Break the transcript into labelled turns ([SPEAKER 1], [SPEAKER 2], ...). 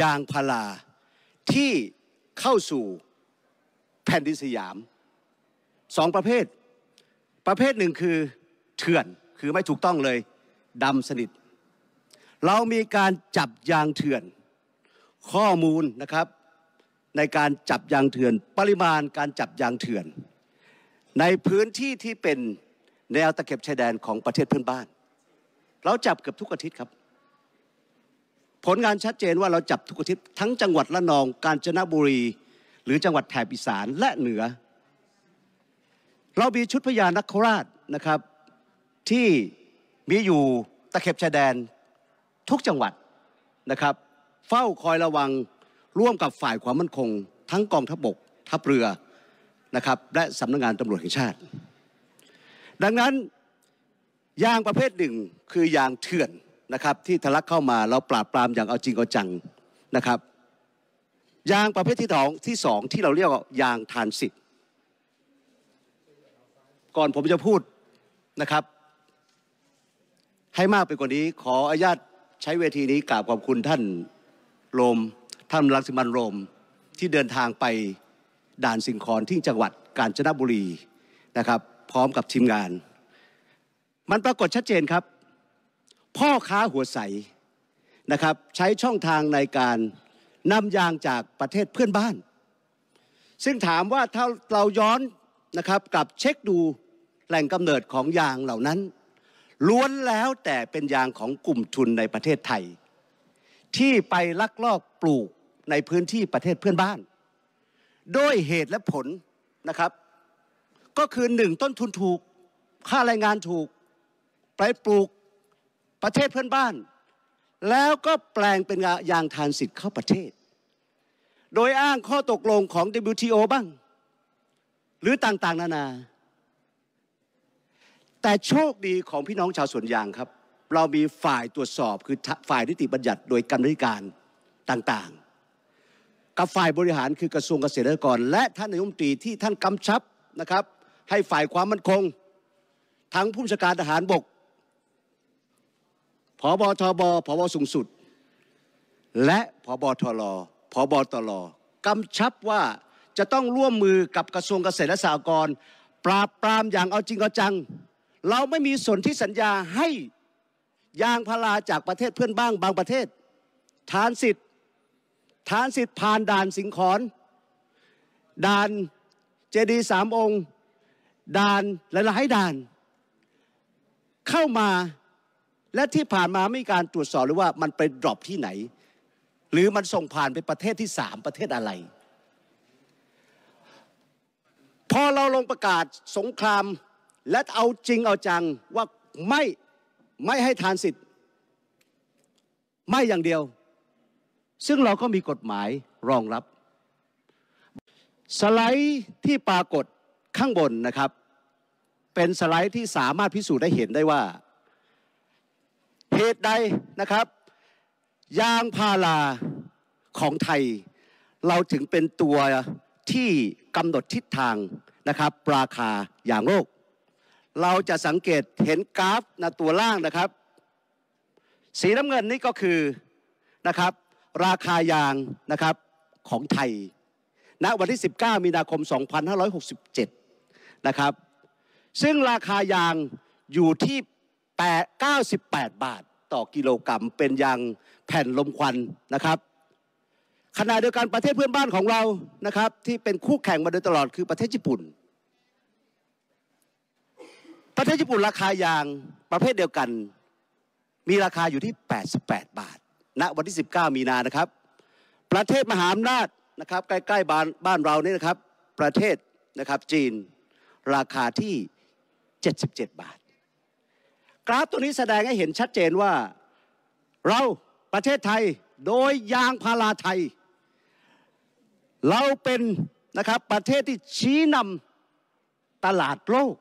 [SPEAKER 1] ยางพาราที่เข้าสู่แผ่นดินสยามสองประเภท ประเภทหนึ่งคือเถื่อนคือไม่ถูกต้องเลยดำสนิทเรามีการจับยางเถื่อน ข้อมูลนะครับในการจับยางเถื่อนปริมาณการจับยางเถื่อน ในพื้นที่ที่เป็นแนวตะเข็บชายแดนของประเทศเพื่อนบ้าน เราจับเกือบทุกอาทิตย์ครับผลงานชัดเจนว่าเราจับทุกทิศทั้งจังหวัดละนอง กาญจนบุรีหรือจังหวัดแถบอีสานและเหนือ เรามีชุดพยานักราชนะครับที่มีอยู่ตะเข็บชายแดนทุกจังหวัดนะครับเฝ้าคอยระวังร่วมกับฝ่ายความมั่นคง ทั้งกองทัพบกทัพเรือนะครับและสำนักงงานตำรวจแห่งชาติ ดังนั้นยางประเภทหนึ่งคือยางเถื่อนนะครับที่ทะลักเข้ามาเราปราบปรามอย่างเอาจริงเอาจังนะครับยางประเภทที่สองที่สองที่เราเรียกว่ายางทานสิทธิ์ก่อนผมจะพูดนะครับ ให้มากไปกว่านี้ขออนุญาตใช้เวทีนี้กราบขอบคุณท่านโรมท่านรังสิมันโรมที่เดินทางไปด่านสิงคอนที่จังหวัดกาญจนบุรีนะครับ พร้อมกับทีมงาน มันปรากฏชัดเจนครับพ่อค้าหัวใสนะครับใช้ช่องทางในการนำยางจากประเทศเพื่อนบ้าน ซึ่งถามว่าถ้าเราย้อนนะครับกับเช็คดูแหล่งกำเนิดของยางเหล่านั้น ล้วนแล้วแต่เป็นยางของกลุ่มทุนในประเทศไทย ที่ไปลักลอบปลูกในพื้นที่ประเทศเพื่อนบ้านโดยเหตุและผลนะครับ ก็คือหนึ่งต้นทุนถูก ค่าแรงงานถูกไปปลูกประเทศเพื่อนบ้าน แล้วก็แปลงเป็นยางทานสิทธิ์เข้าประเทศโดยอ้างข้อตกลงของ WTO บ้าง หรือต่างๆ นานา แต่โชคดีของพี่น้องชาวสวนยางครับ เรามีฝ่ายตรวจสอบคือฝ่ายนิติบัญญัติโดยกรรมธิการต่างๆ กับฝ่ายบริหารคือกระทรวงเกษตรกรและท่านนายกรัฐมนตรีที่ท่านกำชับนะครับ ให้ฝ่ายความมั่นคงทั้งผู้บัญชาการทหารบกพบทบพบสูงสุด และพบทลพบตลกำชับว่าจะต้องร่วมมือกับกระทรวงเกษตรและสหกรณ์ปราบปรามอย่างเอาจริงเอาจัง เราไม่มีสนธิสัญญาให้ ยางพาราจากประเทศเพื่อนบ้างบางประเทศทานสิทธิ์ทานสิทธิ์ผ่านด่านสิงขอนด่านเจดีสามองค์ด่านหลายๆด่าน เข้ามาและที่ผ่านมาไม่มีการตรวจสอบหรือว่ามันไปดรอปที่ไหน หรือมันส่งผ่านไปประเทศที่สามประเทศอะไร พอเราลงประกาศสงครามและเอาจริงเอาจังว่า ไม่ไม่ให้ทานสิทธิ์ไม่อย่างเดียว ซึ่งเราก็มีกฎหมายรองรับ สไลด์ที่ปรากฏข้างบนนะครับ เป็นสไลด์ที่สามารถพิสูจน์ได้เห็นได้ว่าเหตุใดนะครับยางพาราของไทยเราถึงเป็นตัวที่กำหนดทิศทางนะครับราคาอย่างโลกเราจะสังเกตเห็นกราฟนะตัวล่างนะครับสีน้ำเงินนี่ก็คือนะครับราคายางนะครับของไทยณนะวันที่ 19 มีนาคม 2567นะครับซึ่งราคายางอยู่ที่98 บาทต่อกิโลกรัมเป็นยางแผ่นลมควันนะครับ ขณะเดียวกันประเทศเพื่อนบ้านของเรานะครับที่เป็นคู่แข่งมาโดยตลอดคือประเทศญี่ปุ่นประเทศญี่ปุ่นราคายางประเภทเดียวกัน มีราคาอยู่ที่ 88 บาทณนะวันที่ 19 มีนานะครับประเทศมหาอำนาจนะครับใกล้ๆบ้านบ้านเรานี่นะครับประเทศนะครับจีนราคาที่ 77 บาทราฟตัวนี้แสดงให้เห็นชัดเจนว่า เราประเทศไทยโดยยางพาราไทย เราเป็นนะครับประเทศที่ชี้นำตลาดโลก